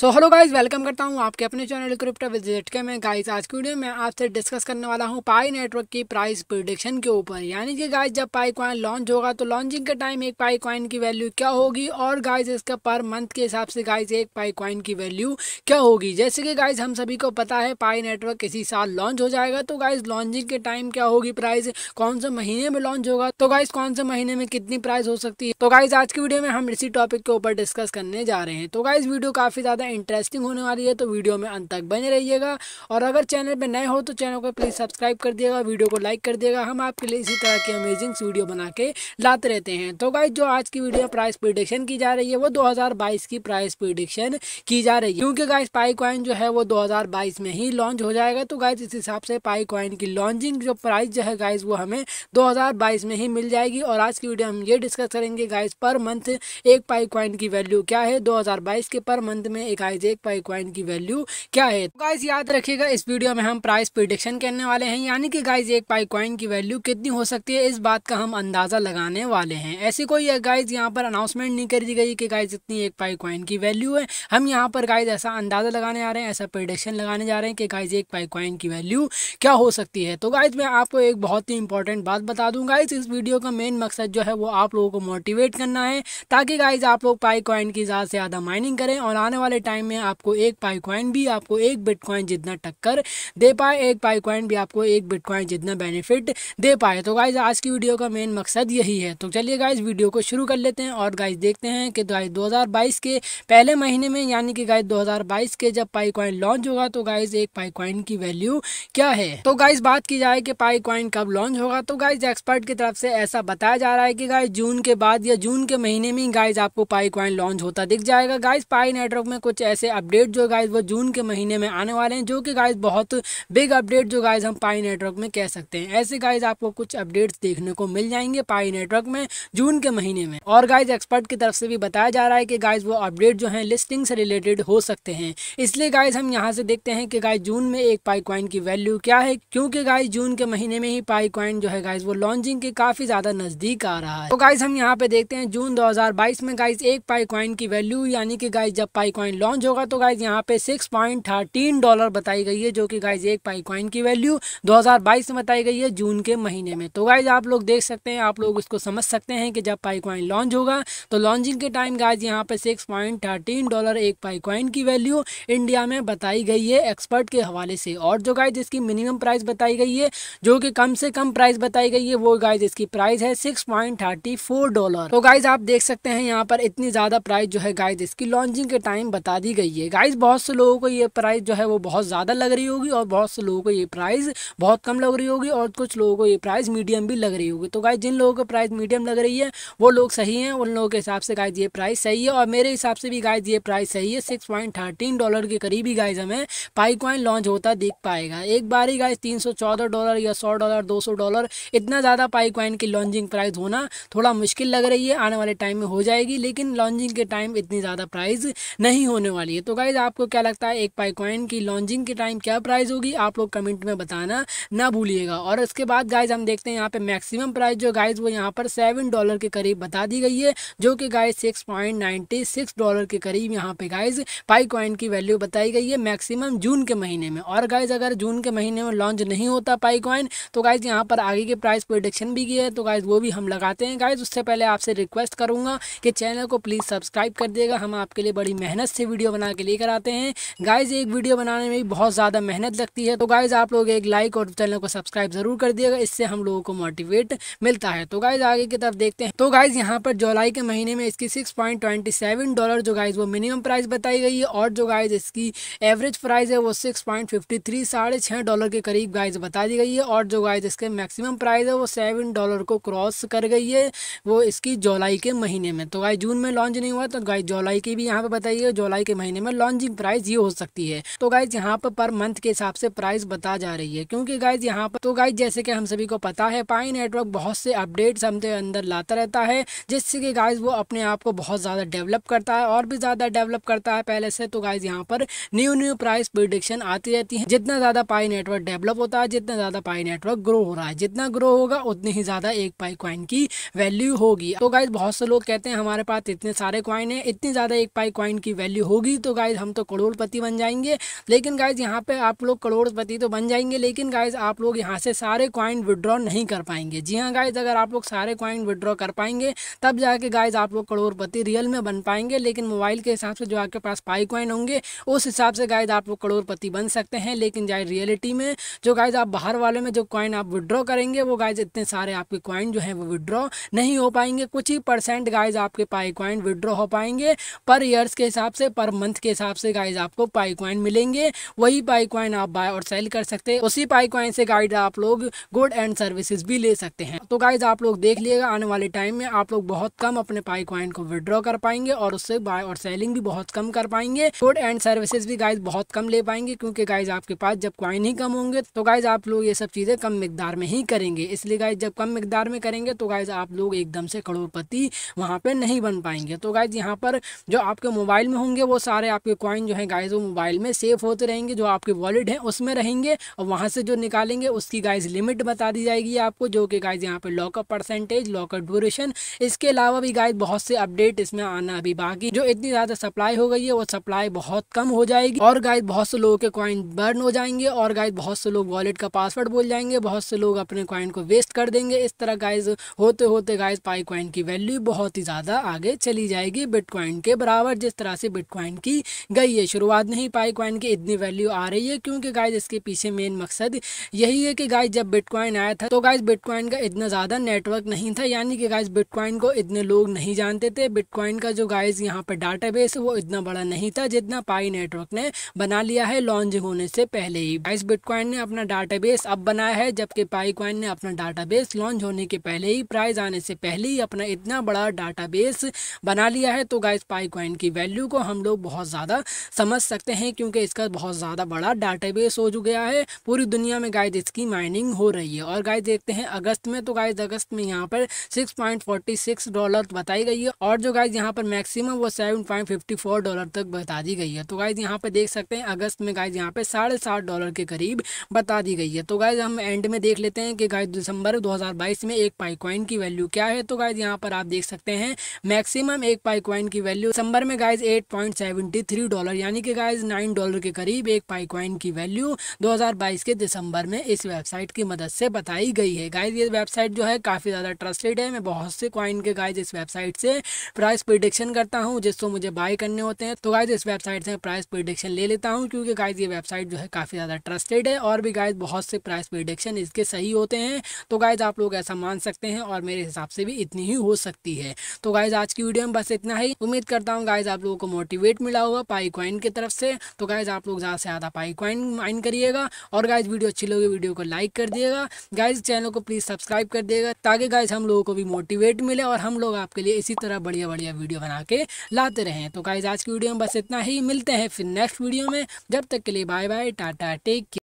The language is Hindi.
सो हेलो गाइस वेलकम करता हूँ आपके अपने चैनल क्रिप्टो विजिट के मैं गाइस आज की वीडियो में आपसे डिस्कस करने वाला हूँ पाई नेटवर्क की प्राइस प्रिडिक्शन के ऊपर यानी कि गाइस जब पाई क्वाइन लॉन्च होगा तो लॉन्चिंग के टाइम एक पाई क्वाइन की वैल्यू क्या होगी और गाइस इसका पर मंथ के हिसाब से गाइज एक पाई क्वाइन की वैल्यू क्या होगी जैसे कि गाइज हम सभी को पता है पाई नेटवर्क इसी साल लॉन्च हो जाएगा तो गाइज लॉन्चिंग के टाइम क्या होगी प्राइस कौन से महीने में लॉन्च होगा तो गाइज कौन से महीने में कितनी प्राइस हो सकती है तो गाइज आज की वीडियो में हम इसी टॉपिक के ऊपर डिस्कस करने जा रहे हैं तो गाइज वीडियो काफी ज्यादा इंटरेस्टिंग होने वाली है तो वीडियो में अंत तक बने रहिएगा और अगर चैनल पर नए हो तो चैनल को प्लीज़ सब्सक्राइब कर दिएगा वीडियो को लाइक कर दिएगा हम आपके लिए इसी तरह की अमेजिंग वीडियो बना के लाते रहते हैं तो गाइज जो आज की वीडियो प्राइस प्रिडिक्शन की जा रही है वो दो की प्राइस प्रिडिक्शन की जा रही है क्योंकि गाइज पाई कॉइन जो है वो दो में ही लॉन्च हो जाएगा तो गाइज इस हिसाब से पाई कॉइन की लॉन्चिंग जो प्राइस जो है गाइज वो हमें दो में ही मिल जाएगी और आज की वीडियो हम ये डिस्कस करेंगे गाइज पर मंथ एक पाई कॉइन की वैल्यू क्या है 2022 के पर मंथ में एक गाइज एक पाई क्वाइन की वैल्यू क्या है तो गाइज याद रखिएगा इस वीडियो में हम प्राइस प्रिडिक्शन करने वाले हैं यानी कि गाइज एक पाई क्वाइन की वैल्यू कितनी हो सकती है इस बात का हम अंदाज़ा लगाने वाले हैं ऐसी कोई गाइज यहाँ पर अनाउंसमेंट नहीं कर दी गई कि गाइज इतनी एक पाई क्वाइन की वैल्यू है हम यहाँ पर गाइज ऐसा अंदाज़ा लगाने आ रहे हैं ऐसा प्रिडिक्शन लगाने जा रहे हैं कि गाइज एक पाई क्वाइन की वैल्यू क्या हो सकती है तो गाइज मैं आपको एक बहुत ही इंपॉर्टेंट बात बता दूँ गाइज इस वीडियो का मेन मकसद जो है वो आप लोगों को मोटिवेट करना है ताकि गाइज आप लोग पाई क्वाइन की ज़्यादा से ज़्यादा माइनिंग करें और आने वाले टाइम में आपको एक पाइकॉइन भी आपको एक बिटकॉइन जितना टक्कर दे पाए एक पाइकॉइन भी आपको एक बिटकॉइन जितना बेनिफिट दे पाए तो गाइज आज की वीडियो का मेन मकसद यही है तो चलिए गाइज वीडियो को शुरू कर लेते हैं और गाइज देखते हैं कि गाइज तो 2022 के पहले महीने में यानी कि गाइज 2022 के जब पाइकॉइन लॉन्च होगा तो गाइज एक पाइकॉइन की वैल्यू क्या है तो गाइज बात की जाए कि पाइकॉइन कब लॉन्च होगा तो गाइज एक्सपर्ट की तरफ से ऐसा बताया जा रहा है कि गाइज जून के बाद या जून के महीने में गाइज आपको पाइकॉइन लॉन्च होता दिख जाएगा गाइज पाई नेटवर्क में कुछ कुछ ऐसे अपडेट जो गाइज वो जून के महीने में आने वाले हैं जो कि गाइज बहुत बिग अपडेट जो गाइज हम पाई नेटवर्क में कह सकते हैं ऐसे गाइज आपको कुछ अपडेट्स देखने को मिल जाएंगे पाई नेटवर्क में जून के महीने में और गाइज एक्सपर्ट की तरफ से भी बताया जा रहा है कि गाइज वो अपडेट जो है लिस्टिंग से रिलेटेड हो सकते हैं इसलिए गाइज हम यहाँ से देखते हैं कि गाइज जून में एक पाई क्वाइन की वैल्यू क्या है क्योंकि गाइज जून के महीने में ही पाई क्वाइन जो है गाइज वो लॉन्चिंग के काफी ज्यादा नजदीक आ रहा है तो गाइज हम यहाँ पे देखते हैं जून दो में गाइज एक पाई क्वाइन की वैल्यू यानी कि गाइज जब पाई क्वाइन लॉन्च होगा तो गाइज यहाँ पे सिक्स पॉइंट थर्टीन डॉलर बताई गई है जो कि गाइज एक पाई कॉइन की वैल्यू 2022 में बताई गई है जून के महीने में तो गाइज आप लोग देख सकते हैं आप लोग इसको समझ सकते हैं कि जब पाई कॉइन लॉन्च होगा तो लॉन्चिंग के टाइम गाइज यहाँ पे सिक्स डॉलर एक पाई कॉइन की वैल्यू इंडिया में बताई गई है एक्सपर्ट के हवाले से और जो गाइज इसकी मिनिमम प्राइस बताई गई है जो कि कम से कम प्राइस बताई गई है वो गाइज इसकी प्राइस है सिक्स डॉलर तो गाइज आप देख सकते हैं यहाँ पर इतनी ज़्यादा प्राइस जो है गाइज इसकी लॉन्चिंग के टाइम बता बता दी गई है गाइस बहुत से लोगों को ये प्राइस जो है वो बहुत ज़्यादा लग रही होगी और बहुत से लोगों को ये प्राइस बहुत कम लग रही होगी और कुछ लोगों को ये प्राइस मीडियम भी लग रही होगी तो गाइस जिन लोगों को प्राइस मीडियम लग रही है वो लोग सही हैं उन लोगों के हिसाब से गाइज ये प्राइस सही है और मेरे हिसाब से भी गाइज ये प्राइस सही है सिक्स पॉइंट थर्टीन डॉलर के करीब ही गाइज हमें पाइक लॉन्च होता दिख पाएगा एक बार ही गाइज तीन सौ चौदह डॉलर या सौ डॉलर दो सौ डॉलर इतना ज़्यादा पाइक की लॉन्चिंग प्राइस होना थोड़ा मुश्किल लग रही है आने वाले टाइम में हो जाएगी लेकिन लॉन्चिंग के टाइम इतनी ज़्यादा प्राइस नहीं होनी होने वाली है तो गाइज आपको क्या लगता है एक पाइकॉइन की लॉन्चिंग के टाइम क्या प्राइस होगी आप लोग कमेंट में बताना ना भूलिएगा और इसके बाद गाइज हम देखते हैं यहाँ पे मैक्सिमम प्राइस जो गाइज वो यहाँ पर सेवन डॉलर के करीब बता दी गई है जो कि guys six point ninety six dollar के करीब यहाँ पे गाइज पाइकॉइन की वैल्यू बताई गई है मैक्सिमम जून के महीने में और गाइज अगर जून के महीने में लॉन्च नहीं होता पाइकॉइन तो गाइज यहाँ पर आगे के प्राइस प्रोडिक्शन भी किया है तो गाइज वो भी हम लगाते हैं गाइज उससे पहले आपसे रिक्वेस्ट करूँगा कि चैनल को प्लीज़ सब्सक्राइब कर देगा हम आपके लिए बड़ी मेहनत से वीडियो बना के लेकर आते हैं गाइज एक वीडियो बनाने में बहुत ज़्यादा मेहनत लगती है तो गाइज आप लोग एक लाइक और चैनल को सब्सक्राइब जरूर कर दिएगा इससे हम लोगों को मोटिवेट मिलता है तो गाइज आगे की तरफ देखते हैं तो गाइज यहाँ पर जुलाई के महीने में इसकी सिक्स डॉलर जो गाइज वो मिनिमम प्राइस बताई गई है और जो गाइज इसकी एवरेज प्राइस है वो सिक्स पॉइंट डॉलर के करीब गाइज बता दी गई है और जो गाइज इसके मैक्सिमम प्राइस है वो सेवन डॉलर को क्रॉस कर गई है वो इसकी जुलाई के महीने में तो गाइज जून में लॉन्च नहीं हुआ तो गाइज जुलाई की भी यहाँ पर बताइए जुलाई जुलाई के महीने में लॉन्चिंग प्राइस ये हो सकती है तो गाइज यहाँ पर पर मंथ के हिसाब से प्राइस बता जा रही है क्योंकि गाइज यहाँ पर तो गाइज जैसे कि हम सभी को पता है पाई नेटवर्क बहुत से अपडेट्स हमके अंदर लाता रहता है जिससे कि गाइज वो अपने आप को बहुत ज़्यादा डेवलप करता है और भी ज़्यादा डेवलप करता है पहले से तो गाइज यहाँ पर न्यू न्यू प्राइस प्रिडिक्शन आती रहती है जितना ज़्यादा पाई नेटवर्क डेवलप होता है जितना ज़्यादा पाई नेटवर्क ग्रो हो रहा है जितना ग्रो होगा उतनी ही ज़्यादा एक पाई क्वाइन की वैल्यू होगी तो गाइज बहुत से लोग कहते हैं हमारे पास इतने सारे क्वाइन है इतनी ज़्यादा एक पाई क्वाइन की वैल्यू होगी तो गाइज हम तो करोड़पति बन जाएंगे लेकिन गाइज यहाँ पे आप लोग करोड़पति तो बन जाएंगे लेकिन गाइज आप लोग यहाँ से सारे कॉइन विड्रॉ नहीं कर पाएंगे जी हाँ गाइज अगर आप लोग सारे कॉइन विड्रॉ कर पाएंगे तब जाके गाइज आप लोग करोड़पति रियल में बन पाएंगे लेकिन मोबाइल के हिसाब से जो आपके पास पाई कॉइन होंगे उस हिसाब से गाइज आप लोग करोड़पति बन सकते हैं लेकिन जाए रियलिटी में जो गाइज आप बाहर वाले में जो कॉइन आप विड्रॉ करेंगे वो गाइज इतने सारे आपके कॉइन जो है वो विड्रॉ नहीं हो पाएंगे कुछ ही परसेंट गाइज आपके पाई कॉइन विड्रॉ हो पाएंगे पर ईयर्स के हिसाब से पर मंथ के हिसाब से गाइज आपको पाई क्वाइन मिलेंगे वही पाई क्वाइन आप बाय और सेल कर सकते हैं उसी पाई क्वाइन से गाइड आप लोग गुड एंड सर्विसेज भी ले सकते हैं तो गाइज आप लोग देख लिएगा आने वाले टाइम में आप लोग बहुत कम अपने पाई क्वाइन को विड्रॉ कर पाएंगे और उससे बाय और सेलिंग भी बहुत कम कर पाएंगे गुड एंड सर्विसेज भी गाइज बहुत कम ले पाएंगे क्योंकि गाइज आपके पास जब क्वाइन ही कम होंगे तो गाइज आप लोग ये सब चीज़ें कम मिकदार में ही करेंगे इसलिए गाइज जब कम मिकदार में करेंगे तो गाइज आप लोग एकदम से करोड़पति वहां पर नहीं बन पाएंगे तो गाइज यहाँ पर जो आपके मोबाइल में होंगे वो सारे आपके कॉइन जो है गाइज वो मोबाइल में सेफ होते रहेंगे जो आपके वॉलेट हैं उसमें रहेंगे और वहाँ से जो निकालेंगे उसकी गाइज लिमिट बता दी जाएगी आपको जो कि गाइज यहाँ पर लॉकअप परसेंटेज लॉकअप ड्यूरेशन इसके अलावा भी गाइज बहुत से अपडेट इसमें आना अभी बाकी जो इतनी ज़्यादा सप्लाई हो गई है वो सप्लाई बहुत कम हो जाएगी और गाइज बहुत से लोगों के कॉइन बर्न हो जाएंगे और गाइज बहुत से लोग वॉलेट का पासवर्ड बोल जाएंगे बहुत से लोग अपने कॉइन को वेस्ट कर देंगे इस तरह गाइज होते होते गाइज पाई कॉइन की वैल्यू बहुत ही ज़्यादा आगे चली जाएगी बिटकॉइन के बराबर जिस तरह से बिट क्वाइन की गई है शुरुआत में ही पाई क्वाइन की इतनी वैल्यू आ रही है क्योंकि गाइज इसके पीछे मेन मकसद यही है कि गाइज जब बिटकॉइन आया था तो गाइज बिटकॉइन का इतना ज़्यादा नेटवर्क नहीं था यानी कि गाइज बिटकॉइन को इतने लोग नहीं जानते थे बिटकॉइन का जो गाइज यहाँ पर डाटा बेस वो इतना बड़ा नहीं था जितना पाई नेटवर्क ने बना लिया है लॉन्च होने से पहले ही गाइज बिटकॉइन ने अपना डाटा बेस अब बनाया है जबकि पाई क्वाइन ने अपना डाटा बेस लॉन्च होने के पहले ही प्राइज आने से पहले ही अपना इतना बड़ा डाटा बेस बना लिया है तो गाइज पाई क्वाइन की वैल्यू को हम लोग बहुत ज़्यादा समझ सकते हैं क्योंकि इसका बहुत ज़्यादा बड़ा डाटाबेस हो गया है पूरी दुनिया में गाइज इसकी माइनिंग हो रही है और गाइज देखते हैं अगस्त में तो गाइज अगस्त में यहाँ पर six point forty six dollar बताई गई है और जो गाइज यहाँ पर मैक्सिमम वो seven point fifty four dollar तक बता दी गई है तो गाइज यहाँ पर देख सकते हैं अगस्त में गाइज यहाँ पर साढ़े सात डॉलर के करीब बता दी गई है तो गाइज हम एंड में देख लेते हैं कि गाइज दिसंबर दो हज़ार बाईस में एक पाइकॉइन की वैल्यू क्या है तो गाइज यहाँ पर आप देख सकते हैं मैक्सिमम एक पाइकॉइन की वैल्यू दिसंबर में गाइज एट 1.73 डॉलर यानी कि गाइज 9 डॉलर के करीब एक पाइकॉइन की वैल्यू 2022 के दिसंबर में इस वेबसाइट की मदद से बताई गई है गाइज ये वेबसाइट जो है काफ़ी ज़्यादा ट्रस्टेड है मैं बहुत से कॉइन के गाइज इस वेबसाइट से प्राइस प्रिडिक्शन करता हूँ जिसको मुझे बाय करने होते हैं तो गाइज इस वेबसाइट से प्राइस प्रिडिक्शन ले लेता हूँ क्योंकि गाइज ये वेबसाइट जो है काफ़ी ज़्यादा ट्रस्टेड है और भी गाइज बहुत से प्राइस प्रिडिक्शन इसके सही होते हैं तो गाइज आप लोग ऐसा मान सकते हैं और मेरे हिसाब से भी इतनी ही हो सकती है तो गाइज आज की वीडियो में बस इतना ही उम्मीद करता हूँ गाइज आप लोगों को मोटिव वेट मिला होगा पाई क्वाइन की तरफ से तो गाइज आप लोग ज़्यादा से ज़्यादा पाई क्वाइन माइन करिएगा और गाइज वीडियो अच्छी लगी वीडियो को लाइक कर दिएगा गाइज चैनल को प्लीज़ सब्सक्राइब कर दिएगा ताकि गाइज हम लोगों को भी मोटिवेट मिले और हम लोग आपके लिए इसी तरह बढ़िया बढ़िया वीडियो बना के लाते रहें तो गाइज आज की वीडियो में बस इतना ही मिलते हैं फिर नेक्स्ट वीडियो में जब तक के लिए बाय बाय टाटा टेक